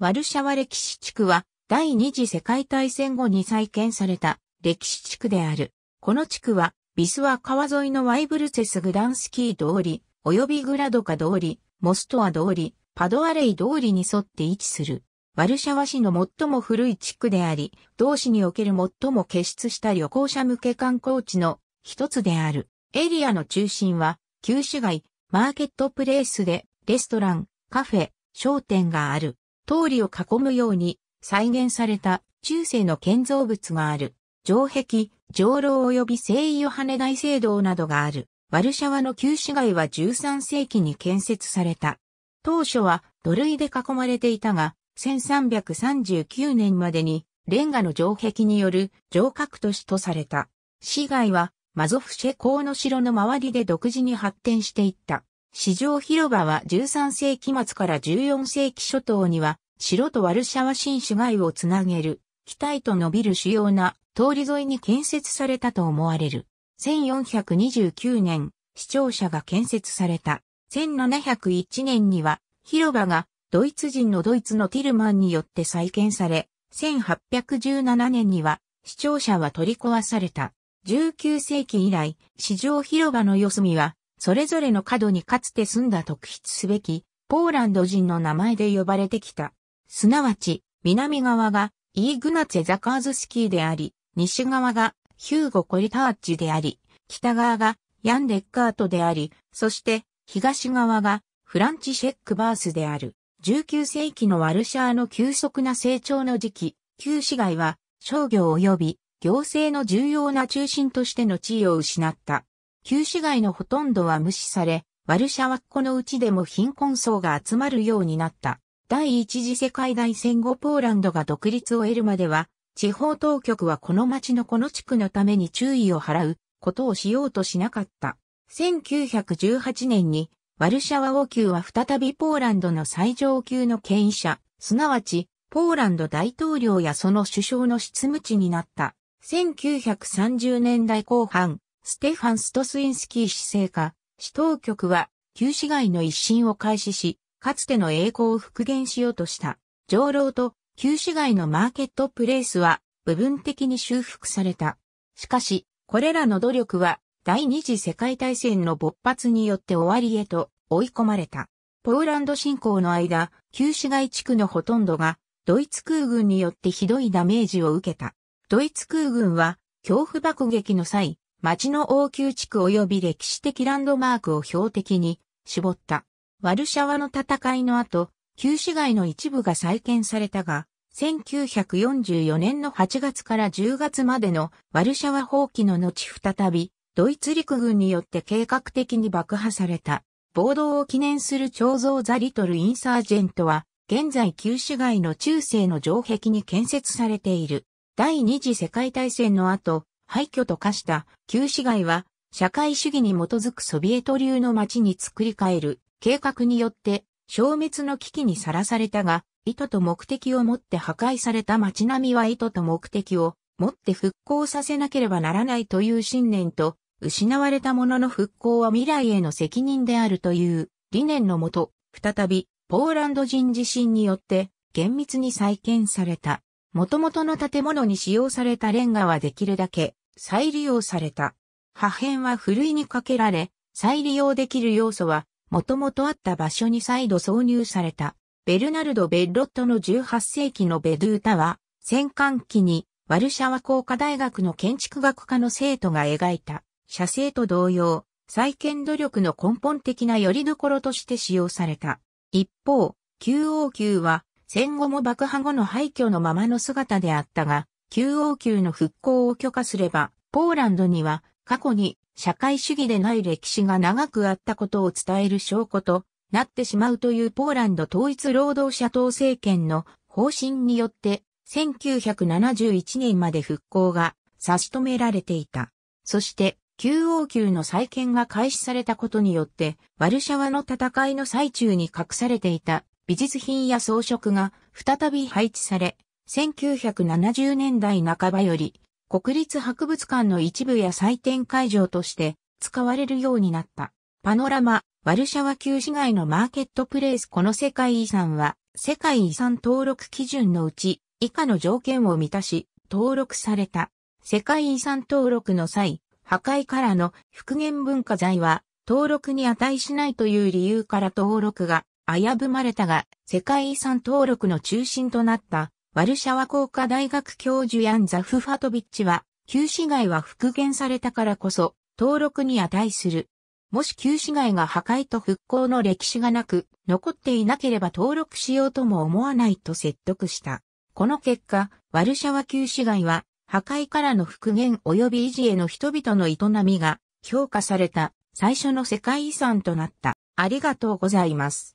ワルシャワ歴史地区は第二次世界大戦後に再建された歴史地区である。この地区はビスワ川沿いのワイブルセスグダンスキー通り、及びグラドカ通り、モストア通り、パドアレイ通りに沿って位置する。ワルシャワ市の最も古い地区であり、同市における最も傑出した旅行者向け観光地の一つである。エリアの中心は、旧市街、マーケットプレイスで、レストラン、カフェ、商店がある。通りを囲むように再現された中世の建造物がある。城壁、城楼及び聖ヨハネ大聖堂などがある。ワルシャワの旧市街は13世紀に建設された。当初は土塁で囲まれていたが、1339年までにレンガの城壁による城郭都市とされた。市街はマゾフシェ港の城の周りで独自に発展していった。市場広場は13世紀末から14世紀初頭には、城とワルシャワ新市街をつなげる、北へと伸びる主要な通り沿いに建設されたと思われる。1429年、市庁舎が建設された。1701年には、広場がドイツ人のドイツのティルマンによって再建され、1817年には、市庁舎は取り壊された。19世紀以来、市場広場の四隅は、それぞれの角にかつて住んだ特筆すべき、ポーランド人の名前で呼ばれてきた。すなわち、南側がイーグナツェ・ザカーズスキーであり、西側がヒューゴ・コリターッチであり、北側がヤン・デッカートであり、そして東側がフランチシェック・バースである。19世紀のワルシャーの急速な成長の時期、旧市街は商業及び行政の重要な中心としての地位を失った。旧市街のほとんどは無視され、ワルシャワっ子のうちでも貧困層が集まるようになった。第一次世界大戦後ポーランドが独立を得るまでは、地方当局はこの町のこの地区のために注意を払うことをしようとしなかった。1918年にワルシャワ王宮は再びポーランドの最上級の権威者、すなわちポーランド大統領やその首相の執務地になった。1930年代後半、ステファン・ストスインスキー市政下、市当局は旧市街の一新を開始し、かつての栄光を復元しようとした。上楼と旧市街のマーケットプレイスは部分的に修復された。しかし、これらの努力は第二次世界大戦の勃発によって終わりへと追い込まれた。ポーランド侵攻の間、旧市街地区のほとんどがドイツ空軍によってひどいダメージを受けた。ドイツ空軍は恐怖爆撃の際、町の王宮地区及び歴史的ランドマークを標的に絞った。ワルシャワの戦いの後、旧市街の一部が再建されたが、1944年の8月から10月までのワルシャワ放棄の後再び、ドイツ陸軍によって計画的に爆破された。暴動を記念する彫像ザ・リトル・インサージェントは、現在旧市街の中世の城壁に建設されている。第二次世界大戦の後、廃墟と化した旧市街は社会主義に基づくソビエト流の街に作り変える計画によって消滅の危機にさらされたが、意図と目的を持って破壊された街並みは意図と目的を持って復興させなければならないという信念と、失われたものの復興は未来への責任であるという理念のもと、再びポーランド人自身によって厳密に再建された。元々の建物に使用されたレンガはできるだけ再利用された。破片はふるいにかけられ、再利用できる要素は、もともとあった場所に再度挿入された。ベルナルド・ベッロットの18世紀のベドゥータは、戦艦機にワルシャワ工科大学の建築学科の生徒が描いた、写生と同様、再建努力の根本的な拠り所として使用された。一方、QO9 は戦後も爆破後の廃墟のままの姿であったが、q 王宮の復興を許可すれば、ポーランドには過去に社会主義でない歴史が長くあったことを伝える証拠となってしまうというポーランド統一労働者党政権の方針によって1971年まで復興が差し止められていた。そして q 王宮の再建が開始されたことによってワルシャワの戦いの最中に隠されていた美術品や装飾が再び配置され1970年代半ばより、国立博物館の一部や祭典会場として使われるようになった。パノラマ、ワルシャワ旧市街のマーケットプレイスこの世界遺産は、世界遺産登録基準のうち、以下の条件を満たし、登録された。世界遺産登録の際、破壊からの復元文化財は、登録に値しないという理由から登録が危ぶまれたが、世界遺産登録の中心となったワルシャワ工科大学教授ヤン・ザフファトビッチは、旧市街は復元されたからこそ、登録に値する。もし旧市街が破壊と復興の歴史がなく、残っていなければ登録しようとも思わないと説得した。この結果、ワルシャワ旧市街は、破壊からの復元及び維持への人々の営みが評価された最初の世界遺産となった。ありがとうございます。